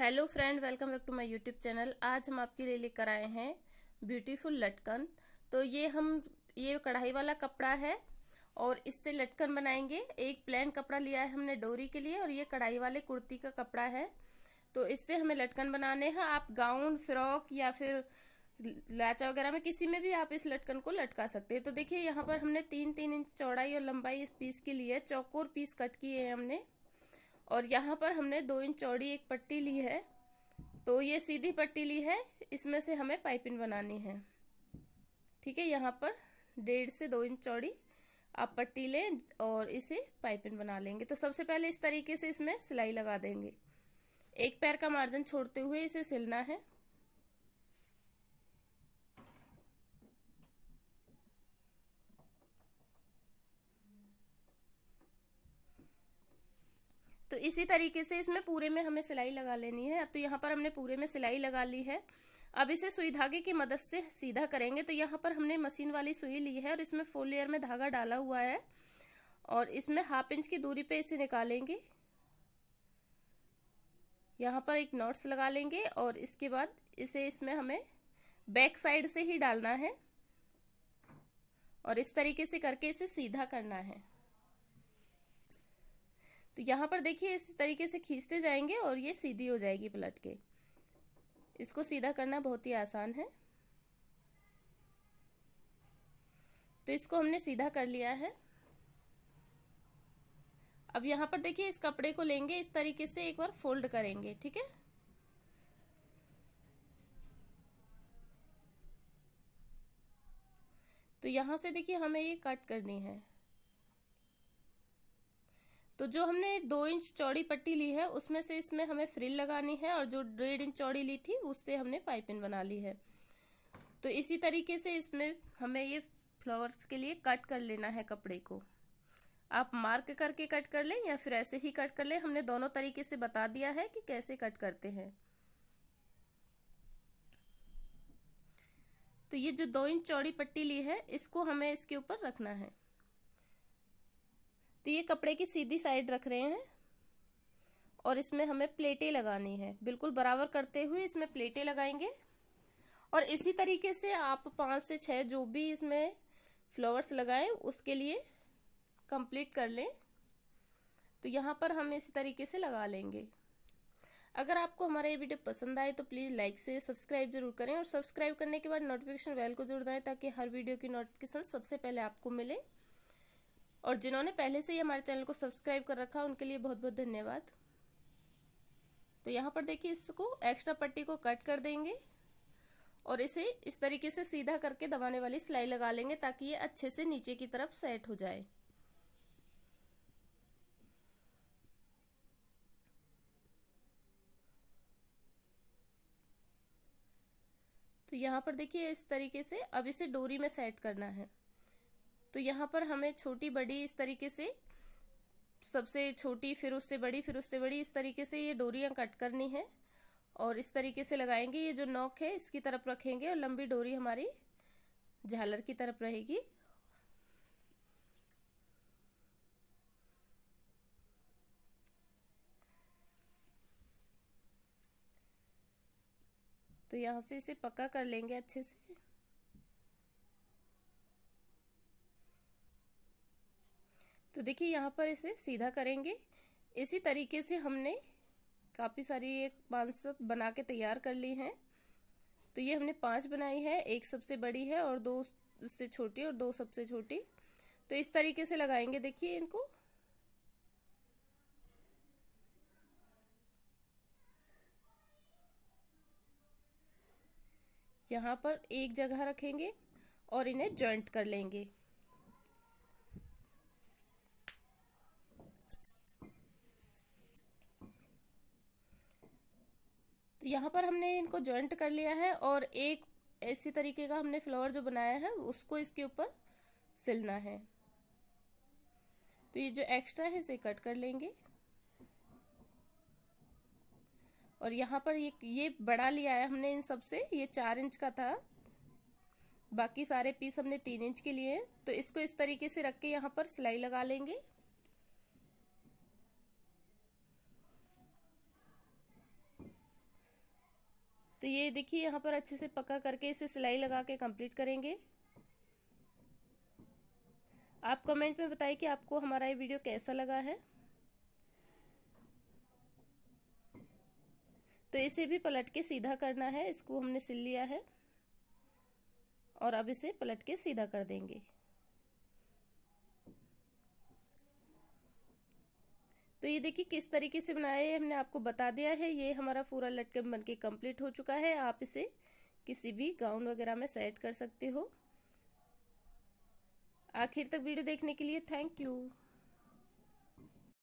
hello friend welcome back to my YouTube channel आज हम आपके लिए लेकर आए हैं ब्यूटीफुल लटकन तो ये हम ये कढ़ाई वाला कपड़ा है और इससे लटकन बनाएंगे एक प्लेन कपड़ा लिया है हमने डोरी के लिए और ये कढ़ाई वाले कुर्ती का कपड़ा है तो इससे हमें लटकन बनाने हैं आप गाउन फ्रॉक या फिर लाचा वगैरह में किसी में भी आप इस लटकन को लटका सकते हैं तो देखिए यहाँ पर हमने तीन तीन इंच चौड़ाई और लंबाई इस पीस के लिए चौकोर पीस कट किए हैं हमने और यहाँ पर हमने दो इंच चौड़ी एक पट्टी ली है तो ये सीधी पट्टी ली है इसमें से हमें पाइपिंग बनानी है ठीक है यहाँ पर डेढ़ से दो इंच चौड़ी आप पट्टी लें और इसे पाइपिंग बना लेंगे तो सबसे पहले इस तरीके से इसमें सिलाई लगा देंगे एक पैर का मार्जिन छोड़ते हुए इसे सिलना है तो इसी तरीके से इसमें पूरे में हमें सिलाई लगा लेनी है अब तो यहाँ पर हमने पूरे में सिलाई लगा ली है अब इसे सुई धागे की मदद से सीधा करेंगे तो यहाँ पर हमने मशीन वाली सुई ली है और इसमें फोर लेयर में धागा डाला हुआ है और इसमें हाफ इंच की दूरी पे इसे निकालेंगे यहाँ पर एक नोट्स लगा लेंगे और इसके बाद इसे इसमें हमें बैक साइड से ही डालना है और इस तरीके से करके इसे सीधा करना है तो यहाँ पर देखिए इस तरीके से खींचते जाएंगे और ये सीधी हो जाएगी पलट के इसको सीधा करना बहुत ही आसान है तो इसको हमने सीधा कर लिया है अब यहाँ पर देखिए इस कपड़े को लेंगे इस तरीके से एक बार फोल्ड करेंगे ठीक है तो यहाँ से देखिए हमें ये कट करनी है तो जो हमने दो इंच चौड़ी पट्टी ली है उसमें से इसमें हमें फ्रिल लगानी है और जो डेढ़ इंच चौड़ी ली थी उससे हमने पाइपिंग बना ली है तो इसी तरीके से इसमें हमें ये फ्लावर्स के लिए कट कर लेना है कपड़े को आप मार्क करके कट कर लें या फिर ऐसे ही कट कर लें हमने दोनों तरीके से बता दिया है कि कैसे कट करते हैं तो ये जो दो इंच चौड़ी पट्टी ली है इसको हमें इसके ऊपर रखना है तो ये कपड़े की सीधी साइड रख रहे हैं और इसमें हमें प्लेटें लगानी है बिल्कुल बराबर करते हुए इसमें प्लेटें लगाएंगे और इसी तरीके से आप पाँच से छः जो भी इसमें फ्लावर्स लगाएं उसके लिए कंप्लीट कर लें तो यहाँ पर हम इसी तरीके से लगा लेंगे अगर आपको हमारा ये वीडियो पसंद आए तो प्लीज़ लाइक से सब्सक्राइब जरूर करें और सब्सक्राइब करने के बाद नोटिफिकेशन बेल को जरूर दाएँ ताकि हर वीडियो की नोटिफिकेशन सबसे पहले आपको मिले और जिन्होंने पहले से ही हमारे चैनल को सब्सक्राइब कर रखा उनके लिए बहुत बहुत धन्यवाद तो यहाँ पर देखिए इसको एक्स्ट्रा पट्टी को कट कर देंगे और इसे इस तरीके से सीधा करके दबाने वाली सिलाई लगा लेंगे ताकि ये अच्छे से नीचे की तरफ सेट हो जाए तो यहाँ पर देखिए इस तरीके से अब इसे डोरी में सेट करना है तो यहाँ पर हमें छोटी बड़ी इस तरीके से सबसे छोटी फिर उससे बड़ी फिर उससे बड़ी इस तरीके से ये डोरियाँ कट करनी है और इस तरीके से लगाएंगे ये जो नोक है इसकी तरफ रखेंगे और लंबी डोरी हमारी झालर की तरफ रहेगी तो यहाँ से इसे पक्का कर लेंगे अच्छे से तो देखिए यहाँ पर इसे सीधा करेंगे इसी तरीके से हमने काफ़ी सारी एक पाँच सब बना के तैयार कर ली हैं तो ये हमने पांच बनाई है एक सबसे बड़ी है और दो उससे छोटी और दो सबसे छोटी तो इस तरीके से लगाएंगे देखिए इनको यहाँ पर एक जगह रखेंगे और इन्हें जॉइंट कर लेंगे यहाँ पर हमने इनको ज्वाइंट कर लिया है और एक ऐसी तरीके का हमने फ्लावर जो बनाया है उसको इसके ऊपर सिलना है तो ये जो एक्स्ट्रा है इसे कट कर लेंगे और यहाँ पर ये ये बड़ा लिया है हमने इन सब से ये चार इंच का था बाकी सारे पीस हमने तीन इंच के लिए हैं तो इसको इस तरीके से रख के यहाँ पर सिलाई लगा लेंगे तो ये देखिए यहाँ पर अच्छे से पक्का करके इसे सिलाई लगा के कंप्लीट करेंगे आप कमेंट में बताइए कि आपको हमारा ये वीडियो कैसा लगा है तो इसे भी पलट के सीधा करना है इसको हमने सिल लिया है और अब इसे पलट के सीधा कर देंगे तो ये देखिए किस तरीके से बनाया है हमने आपको बता दिया है ये हमारा पूरा लटकन बनके कंप्लीट हो चुका है आप इसे किसी भी गाउन वगैरह में सेट कर सकते हो आखिर तक वीडियो देखने के लिए थैंक यू